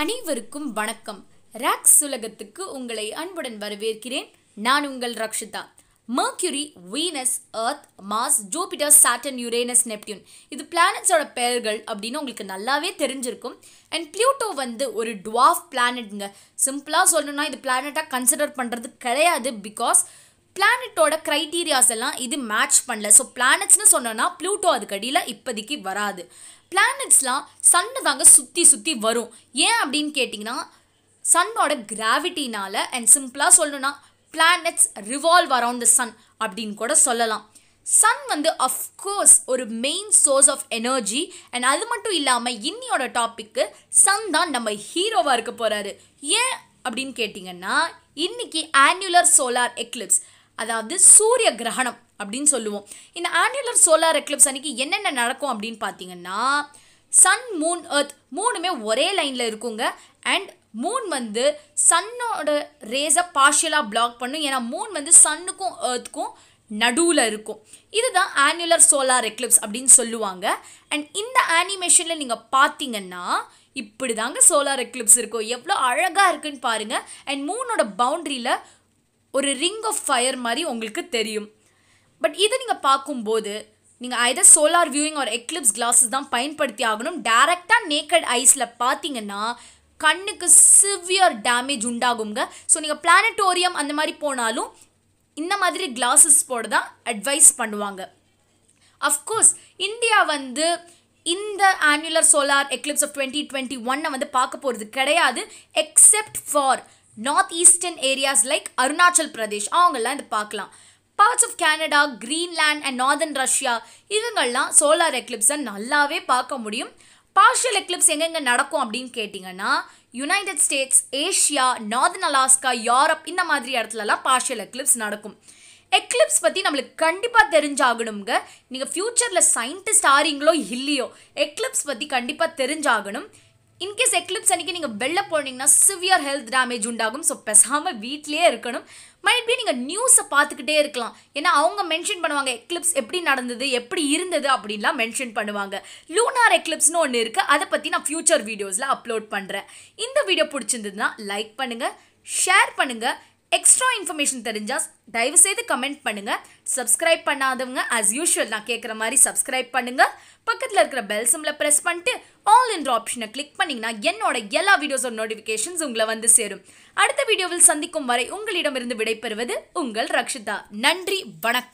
அனைவருக்கும் வணக்கம் ராக்ஸ் உலகத்துக்கு உங்களை அன்புடன் வரவேற்கிறேன் நான் உங்கள் Rakshitha Mercury Venus Earth Mars Jupiter Saturn Uranus Neptune இது பிளானட்ஸோட பெயர்கள் அப்படின்னு உங்களுக்கு நல்லாவே தெரிஞ்சிருக்கும் அண்ட் பிளூட்டோ வந்து ஒரு டுவாஃப் பிளானட்ங்க சிம்பிளாக சொல்லணும்னா இது பிளானட்டாக கன்சிடர் பண்ணுறது கிடையாது பிகாஸ் பிளானட்டோட க்ரைட்டீரியாஸ் எல்லாம் இது மேட்ச் பண்ணல ஸோ பிளானட்ஸ்னு சொன்னோன்னா ப்ளூட்டோ அதுக்கு அடியில் இப்போதைக்கு வராது பிளானட்ஸ்லாம் சன்னு தாங்க சுற்றி சுற்றி வரும் ஏன் அப்படின்னு கேட்டிங்கன்னா சன்னோட கிராவிட்டினால் அண்ட் சிம்பிளாக சொல்லணுன்னா planets revolve around the sun அப்படின்னு கூட சொல்லலாம் சன் வந்து அஃப்கோர்ஸ் ஒரு main source of energy and அது மட்டும் இல்லாமல் இன்னியோட டாப்பிக்கு சன் தான் நம்ம ஹீரோவாக இருக்க போகிறாரு ஏன் அப்படின்னு கேட்டிங்கன்னா இன்னைக்கு ஆன்யுலர் சோலார் எக்லிப்ஸ் அதாவது சூரிய கிரகணம் அப்படின்னு சொல்லுவோம் இந்த ஆண்டியுலர் சோலார் எக்லிப்ஸ் அன்னைக்கு என்னென்ன நடக்கும் அப்படின்னு பார்த்தீங்கன்னா சன் மூன் எர்த் மூணுமே ஒரே லைனில் இருக்குங்க அண்ட் மூன் வந்து சன்னோட ரேஸை பார்ஷியலாக பிளாக் பண்ணும் ஏன்னா மூன் வந்து சன்னுக்கும் ஏர்த்துக்கும் நடுவில் இருக்கும் இதுதான் ஆனுலர் சோலார் எக்லிப்ஸ் அப்படின்னு சொல்லுவாங்க அண்ட் இந்த ஆனிமேஷனில் நீங்கள் பார்த்தீங்கன்னா இப்படி தாங்க சோலார் எக்லிப்ஸ் இருக்கும் எவ்வளோ அழகாக இருக்குன்னு பாருங்கள் அண்ட் மூனோட பவுண்ட்ரியில் ஒரு ரிங் ஆஃப் ஃபயர் மாதிரி உங்களுக்கு தெரியும் பட் இதை நீங்கள் பார்க்கும்போது நீங்கள் ஐதர் சோலார் வியூவிங் ஒரு எக்லிப்ஸ் கிளாஸஸ் தான் பயன்படுத்தி ஆகணும் டேரெக்டாக நேக்கட் ஐஸில் பார்த்தீங்கன்னா கண்ணுக்கு சிவியர் டேமேஜ் உண்டாகுங்க ஸோ நீங்கள் பிளானட்டோரியம் அந்த மாதிரி போனாலும் இந்த மாதிரி கிளாஸஸ் போட தான் அட்வைஸ் பண்ணுவாங்க அஃப்கோர்ஸ் இந்தியா வந்து இந்த annular solar eclipse of twenty twenty ஒன்னை வந்து பார்க்க போகிறது கிடையாது except for north eastern areas like Arunachal Pradesh அவங்கெல்லாம் இது பார்க்கலாம் parts of Canada Greenland and northern Russia இவங்கெல்லாம் சோலார் எக்லிப்ஸை நல்லாவே பார்க்க முடியும் பார்ஷியல் எக்லிப்ஸ் எங்கெங்கே நடக்கும் அப்படின்னு கேட்டிங்கன்னா United States Asia northern Alaska Europe இந்த மாதிரி இடத்துலலாம் பார்ஷியல் எக்லிப்ஸ் நடக்கும் எக்லிப்ஸ் பற்றி நம்மளுக்கு கண்டிப்பாக தெரிஞ்சாகணுங்க நீங்கள் ஃப்யூச்சரில் சயின்டிஸ்ட் ஆறீங்களோ இல்லையோ எக்லிப்ஸ் பற்றி கண்டிப்பாக தெரிஞ்சாகணும் இன்கேஸ் எக்லிப்ஸ் அன்னைக்கு நீங்கள் வெளில போனீங்கன்னா சிவியர் ஹெல்த் டேமேஜ் உண்டாகும் ஸோ பெசாமல் வீட்லேயே இருக்கணும் மைட் பி நீங்கள் நியூஸை பார்த்துக்கிட்டே இருக்கலாம் ஏன்னா அவங்க மென்ஷன் பண்ணுவாங்க எக்லிப்ஸ் எப்படி நடந்தது எப்படி இருந்தது அப்படின்லாம் மென்ஷன் பண்ணுவாங்க லூனார் எக்லிப்ஸ்னு ஒன்று இருக்குது அதை பற்றி நான் ஃப்யூச்சர் வீடியோஸில் அப்லோட் பண்ணுறேன் இந்த வீடியோ பிடிச்சிருந்ததுன்னா லைக் பண்ணுங்கள் ஷேர் பண்ணுங்கள் எக்ஸ்ட்ரா இன்ஃபர்மேஷன் தெரிஞ்சால் தயவுசெய்து கமெண்ட் பண்ணுங்கள் சப்ஸ்கிரைப் பண்ணாதவங்க அஸ் யூஷுவல் நான் கேட்குற மாதிரி சப்ஸ்கிரைப் பண்ணுங்கள் பக்கத்தில் இருக்கிற பெல் சிம்மில் ப்ரெஸ் பண்ணிட்டு ஆல் என்ற ஆப்ஷனை கிளிக் பண்ணிங்கன்னா என்னோட எல்லா வீடியோஸோட நோட்டிஃபிகேஷன்ஸ் உங்களை வந்து சேரும் அடுத்த வீடியோவில் சந்திக்கும் வரை உங்களிடமிருந்து விடைபெறுவது உங்கள் ரக்ஷிதா நன்றி வணக்கம்